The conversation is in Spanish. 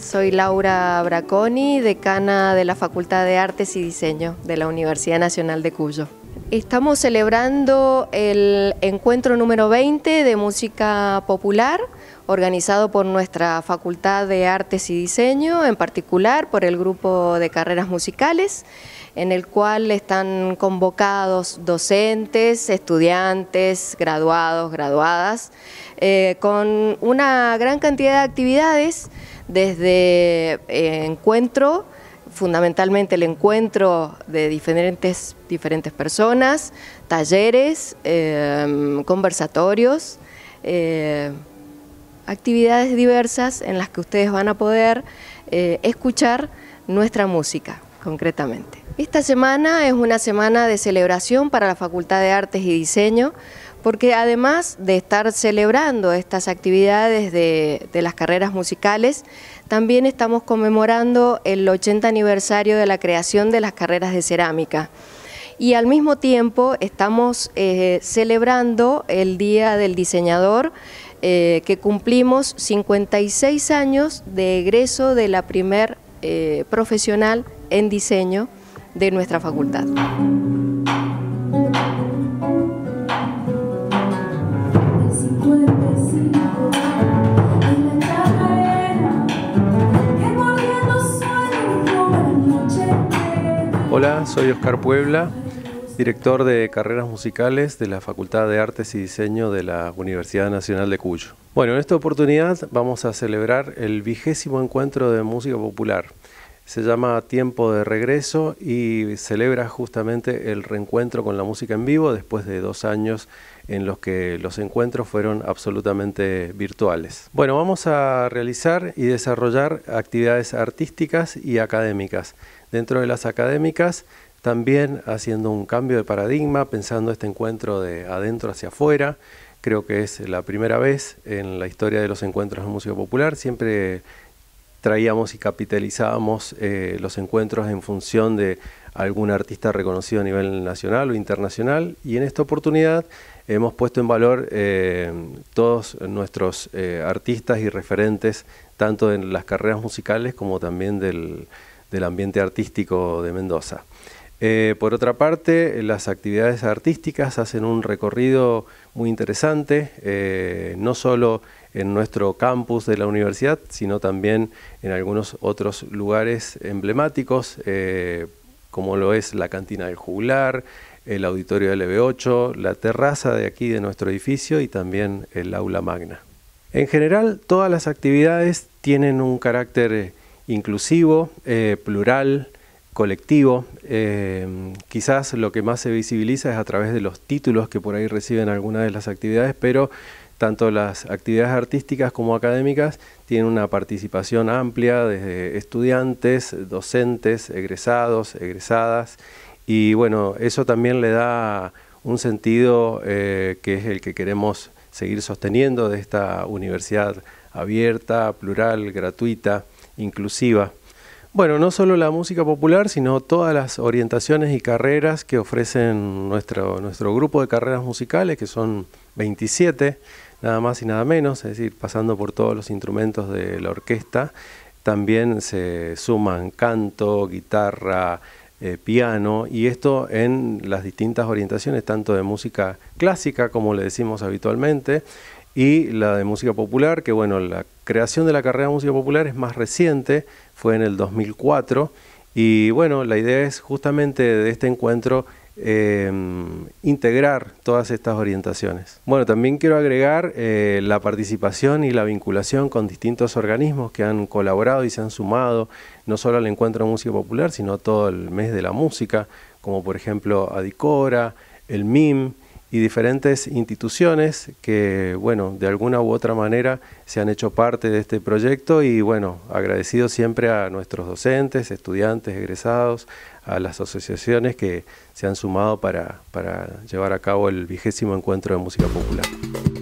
soy Laura Braconi, decana de la Facultad de Artes y Diseño de la Universidad Nacional de Cuyo. Estamos celebrando el encuentro número 20 de música popular organizado por nuestra Facultad de Artes y Diseño, en particular por el grupo de carreras musicales, en el cual están convocados docentes, estudiantes, graduados, graduadas, eh, con una gran cantidad de actividades desde eh, encuentro, fundamentalmente el encuentro de diferentes, personas, talleres, eh, conversatorios, eh, actividades diversas en las que ustedes van a poder escuchar nuestra música concretamente. Esta semana es una semana de celebración para la Facultad de Artes y Diseño porque además de estar celebrando estas actividades de, las carreras musicales, también estamos conmemorando el 80 aniversario de la creación de las carreras de cerámica. Y al mismo tiempo estamos eh, celebrando el Día del Diseñador, eh, que cumplimos 56 años de egreso de la primer eh, profesional en diseño de nuestra facultad. Hola, soy Oscar Puebla, director de carreras musicales de la Facultad de Artes y Diseño de la Universidad Nacional de Cuyo. Bueno, en esta oportunidad vamos a celebrar el vigésimo encuentro de música popular. Se llama Tiempo de Regreso y celebra justamente el reencuentro con la música en vivo después de dos años en los que los encuentros fueron absolutamente virtuales. Bueno, vamos a realizar y desarrollar actividades artísticas y académicas. Dentro de las académicas, también haciendo un cambio de paradigma, pensando este encuentro de adentro hacia afuera. Creo que es la primera vez en la historia de los encuentros de música popular. Siempre traíamos y capitalizábamos eh, los encuentros en función de algún artista reconocido a nivel nacional o internacional y en esta oportunidad hemos puesto en valor eh, todos nuestros eh, artistas y referentes, tanto en las carreras musicales como también del, ambiente artístico de Mendoza. Eh, por otra parte, las actividades artísticas hacen un recorrido muy interesante, no solo en nuestro campus de la universidad, sino también en algunos otros lugares emblemáticos, como lo es la cantina del juglar, el auditorio LB8, la terraza de aquí de nuestro edificio y también el aula magna. En general, todas las actividades tienen un carácter eh, inclusivo, eh, plural, colectivo. Eh, quizás lo que más se visibiliza es a través de los títulos que por ahí reciben algunas de las actividades, pero tanto las actividades artísticas como académicas tienen una participación amplia desde estudiantes, docentes, egresados, egresadas y bueno, eso también le da un sentido eh, que es el que queremos seguir sosteniendo de esta universidad abierta, plural, gratuita, inclusiva. Bueno, no solo la música popular, sino todas las orientaciones y carreras que ofrecen nuestro, nuestro grupo de carreras musicales, que son 27, nada más y nada menos, es decir, pasando por todos los instrumentos de la orquesta, también se suman canto, guitarra, eh, piano, y esto en las distintas orientaciones, tanto de música clásica, como le decimos habitualmente, y la de música popular, que bueno, la creación de la carrera de música popular es más reciente, fue en el 2004, y bueno, la idea es justamente de este encuentro Em, integrar todas estas orientaciones. Bueno, también quiero agregar eh, la participación y la vinculación con distintos organismos que han colaborado y se han sumado no solo al Encuentro de Música Popular, sino todo el mes de la música, como por ejemplo Adicora, el MIM, y diferentes instituciones que, bueno, de alguna u otra manera se han hecho parte de este proyecto y, bueno, agradecido siempre a nuestros docentes, estudiantes, egresados, a las asociaciones que se han sumado para, para llevar a cabo el vigésimo encuentro de música popular.